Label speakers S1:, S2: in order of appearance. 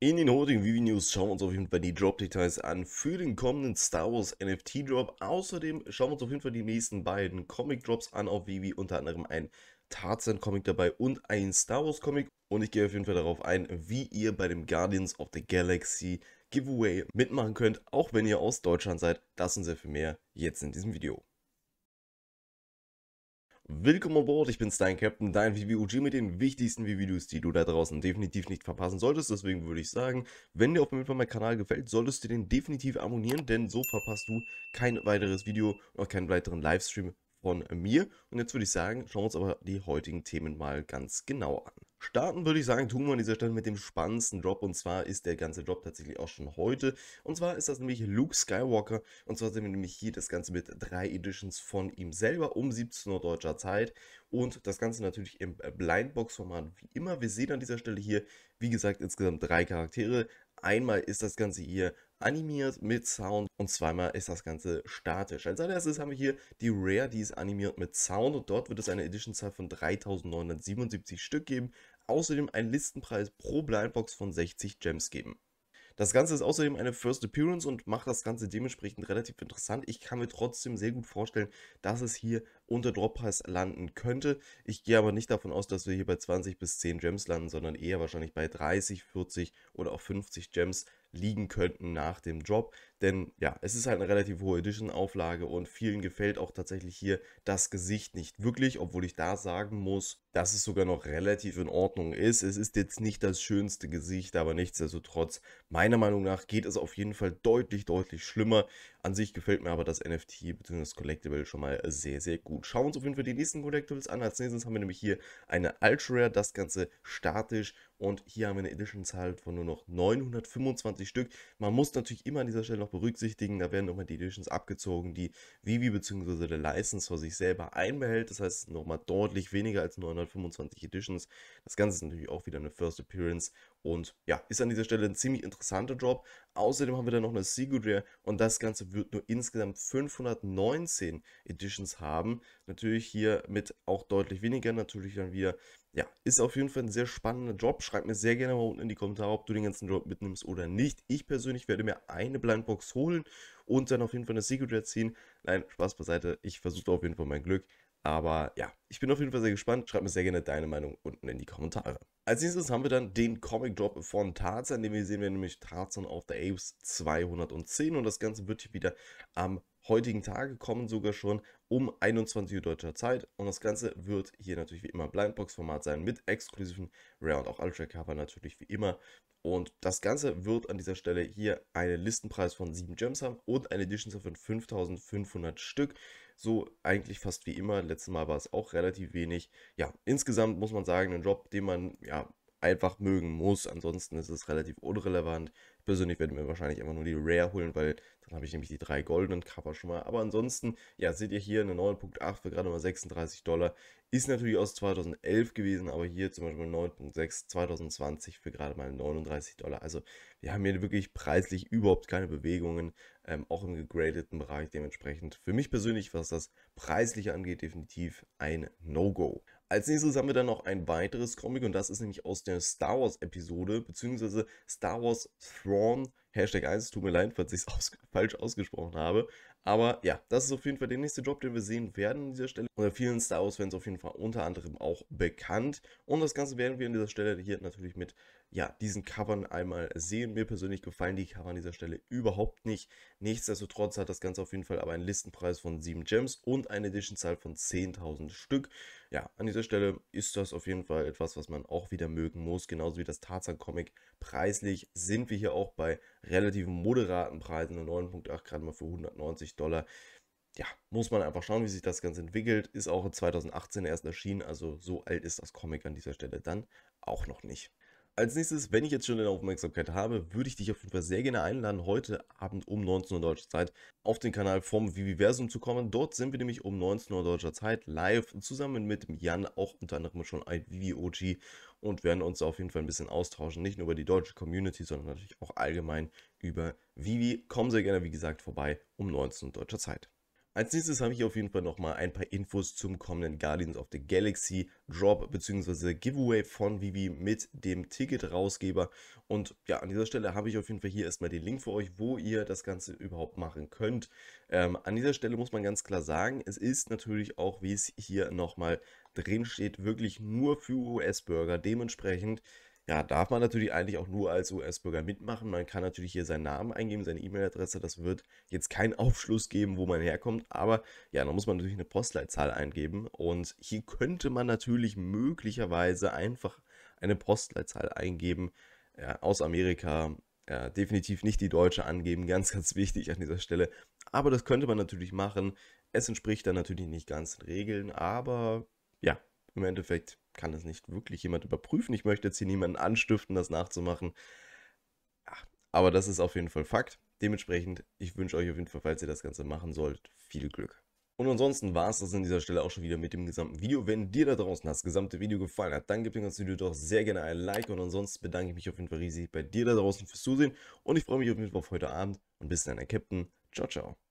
S1: In den heutigen Vivi News schauen wir uns auf jeden Fall die Drop-Details an für den kommenden Star Wars NFT-Drop. Außerdem schauen wir uns auf jeden Fall die nächsten beiden Comic-Drops an auf Vivi, unter anderem ein Tarzan-Comic dabei und ein Star Wars-Comic. Und ich gehe auf jeden Fall darauf ein, wie ihr bei dem Guardians of the Galaxy Giveaway mitmachen könnt, auch wenn ihr aus Deutschland seid. Das und sehr viel mehr jetzt in diesem Video. Willkommen an Bord, ich bin dein Captain, dein VVUG mit den wichtigsten vv die du da draußen definitiv nicht verpassen solltest. Deswegen würde ich sagen, wenn dir auf jeden Fall mein Kanal gefällt, solltest du den definitiv abonnieren, denn so verpasst du kein weiteres Video und keinen weiteren Livestream von mir. Und jetzt würde ich sagen, schauen wir uns aber die heutigen Themen mal ganz genau an. Starten würde ich sagen, tun wir an dieser Stelle mit dem spannendsten Drop und zwar ist der ganze Drop tatsächlich auch schon heute und zwar ist das nämlich Luke Skywalker und zwar sehen wir nämlich hier das Ganze mit drei Editions von ihm selber um 17 Uhr deutscher Zeit und das Ganze natürlich im Blindbox-Format wie immer. Wir sehen an dieser Stelle hier, wie gesagt, insgesamt drei Charaktere. Einmal ist das Ganze hier animiert mit Sound und zweimal ist das Ganze statisch. Als allererstes haben wir hier die Rare, die ist animiert mit Sound und dort wird es eine Editionzahl von 3977 Stück geben. Außerdem einen Listenpreis pro Blindbox von 60 Gems geben. Das Ganze ist außerdem eine First Appearance und macht das Ganze dementsprechend relativ interessant. Ich kann mir trotzdem sehr gut vorstellen, dass es hier unter Droppreis landen könnte. Ich gehe aber nicht davon aus, dass wir hier bei 20 bis 10 Gems landen, sondern eher wahrscheinlich bei 30, 40 oder auch 50 Gems liegen könnten nach dem Drop. Denn ja, es ist halt eine relativ hohe Edition-Auflage und vielen gefällt auch tatsächlich hier das Gesicht nicht wirklich, obwohl ich da sagen muss, dass es sogar noch relativ in Ordnung ist. Es ist jetzt nicht das schönste Gesicht, aber nichtsdestotrotz, meiner Meinung nach geht es auf jeden Fall deutlich, deutlich schlimmer. An sich gefällt mir aber das NFT bzw. das Collectible schon mal sehr, sehr gut. Schauen wir uns auf jeden Fall die nächsten Collectibles an. Als nächstes haben wir nämlich hier eine Ultra Rare, das Ganze statisch und hier haben wir eine Edition-Zahl von nur noch 925 Stück. Man muss natürlich immer an dieser Stelle noch noch berücksichtigen. Da werden nochmal die Editions abgezogen, die Vivi bzw. der License für sich selber einbehält. Das heißt nochmal deutlich weniger als 925 Editions. Das Ganze ist natürlich auch wieder eine First Appearance und ja, ist an dieser Stelle ein ziemlich interessanter Drop. Außerdem haben wir dann noch eine Seagood Rare und das Ganze wird nur insgesamt 519 Editions haben. Natürlich hier mit auch deutlich weniger, natürlich dann wieder ja, ist auf jeden Fall ein sehr spannender Job. Schreib mir sehr gerne mal unten in die Kommentare, ob du den ganzen Job mitnimmst oder nicht. Ich persönlich werde mir eine Blindbox holen und dann auf jeden Fall eine Secret Rare ziehen. Nein, Spaß beiseite. Ich versuche auf jeden Fall mein Glück. Aber ja, ich bin auf jeden Fall sehr gespannt. Schreib mir sehr gerne deine Meinung unten in die Kommentare. Als nächstes haben wir dann den Comic-Drop von Tarzan, den wir sehen wir nämlich Tarzan auf der Apes 210 und das Ganze wird hier wieder am heutigen Tage kommen sogar schon um 21 Uhr deutscher Zeit. Und das Ganze wird hier natürlich wie immer Blindbox-Format sein mit exklusiven Rare und auch Ultra-Cover natürlich wie immer. Und das Ganze wird an dieser Stelle hier einen Listenpreis von 7 Gems haben und eine Edition von 5500 Stück. So eigentlich fast wie immer. Letztes Mal war es auch relativ wenig. Ja, insgesamt muss man sagen, ein Job, den man ja einfach mögen muss. Ansonsten ist es relativ unrelevant. Ich persönlich werde mir wahrscheinlich einfach nur die Rare holen, weil dann habe ich nämlich die drei goldenen Cover schon mal. Aber ansonsten, ja, seht ihr hier eine 9.8 für gerade mal 36 Dollar. Ist natürlich aus 2011 gewesen, aber hier zum Beispiel 9.6 2020 für gerade mal 39 Dollar. Also wir haben hier wirklich preislich überhaupt keine Bewegungen, ähm, auch im gegradeten Bereich dementsprechend. Für mich persönlich, was das preisliche angeht, definitiv ein No-Go. Als nächstes haben wir dann noch ein weiteres Comic und das ist nämlich aus der Star Wars Episode, beziehungsweise Star Wars Thrawn, Hashtag 1, tut mir leid, falls ich es aus falsch ausgesprochen habe. Aber ja, das ist auf jeden Fall der nächste Job, den wir sehen werden an dieser Stelle. Unter vielen Star Wars-Fans auf jeden Fall unter anderem auch bekannt. Und das Ganze werden wir an dieser Stelle hier natürlich mit ja, diesen Covern einmal sehen. Mir persönlich gefallen die Cover an dieser Stelle überhaupt nicht. Nichtsdestotrotz hat das Ganze auf jeden Fall aber einen Listenpreis von 7 Gems und eine Editionzahl von 10.000 Stück. Ja, an dieser Stelle ist das auf jeden Fall etwas, was man auch wieder mögen muss. Genauso wie das Tarzan-Comic. Preislich sind wir hier auch bei relativ moderaten Preisen. 9.8 gerade mal für 190 Dollar ja, muss man einfach schauen, wie sich das Ganze entwickelt. Ist auch 2018 erst erschienen, also so alt ist das Comic an dieser Stelle dann auch noch nicht. Als nächstes, wenn ich jetzt schon deine Aufmerksamkeit habe, würde ich dich auf jeden Fall sehr gerne einladen, heute Abend um 19 Uhr deutscher Zeit auf den Kanal vom Viviversum zu kommen. Dort sind wir nämlich um 19 Uhr deutscher Zeit live zusammen mit Jan, auch unter anderem schon ein Vivi-OG und werden uns auf jeden Fall ein bisschen austauschen, nicht nur über die deutsche Community, sondern natürlich auch allgemein über Vivi. Komm sehr gerne, wie gesagt, vorbei um 19 Uhr deutscher Zeit. Als nächstes habe ich auf jeden Fall nochmal ein paar Infos zum kommenden Guardians of the Galaxy Drop bzw. Giveaway von Vivi mit dem Ticket-Rausgeber. Und ja, an dieser Stelle habe ich auf jeden Fall hier erstmal den Link für euch, wo ihr das Ganze überhaupt machen könnt. Ähm, an dieser Stelle muss man ganz klar sagen, es ist natürlich auch, wie es hier nochmal drin steht, wirklich nur für US-Bürger. Dementsprechend ja, darf man natürlich eigentlich auch nur als US-Bürger mitmachen. Man kann natürlich hier seinen Namen eingeben, seine E-Mail-Adresse. Das wird jetzt keinen Aufschluss geben, wo man herkommt. Aber ja, da muss man natürlich eine Postleitzahl eingeben. Und hier könnte man natürlich möglicherweise einfach eine Postleitzahl eingeben ja, aus Amerika. Ja, definitiv nicht die deutsche angeben, ganz, ganz wichtig an dieser Stelle. Aber das könnte man natürlich machen. Es entspricht dann natürlich nicht ganz den Regeln, aber ja, im Endeffekt kann es nicht wirklich jemand überprüfen. Ich möchte jetzt hier niemanden anstiften, das nachzumachen. aber das ist auf jeden Fall Fakt. Dementsprechend, ich wünsche euch auf jeden Fall, falls ihr das Ganze machen sollt, viel Glück. Und ansonsten war es das an dieser Stelle auch schon wieder mit dem gesamten Video. Wenn dir da draußen das gesamte Video gefallen hat, dann gib dem ganzen Video doch sehr gerne ein Like. Und ansonsten bedanke ich mich auf jeden Fall riesig bei dir da draußen fürs Zusehen. Und ich freue mich auf jeden Fall auf heute Abend. Und bis dann, der Captain. Ciao, ciao.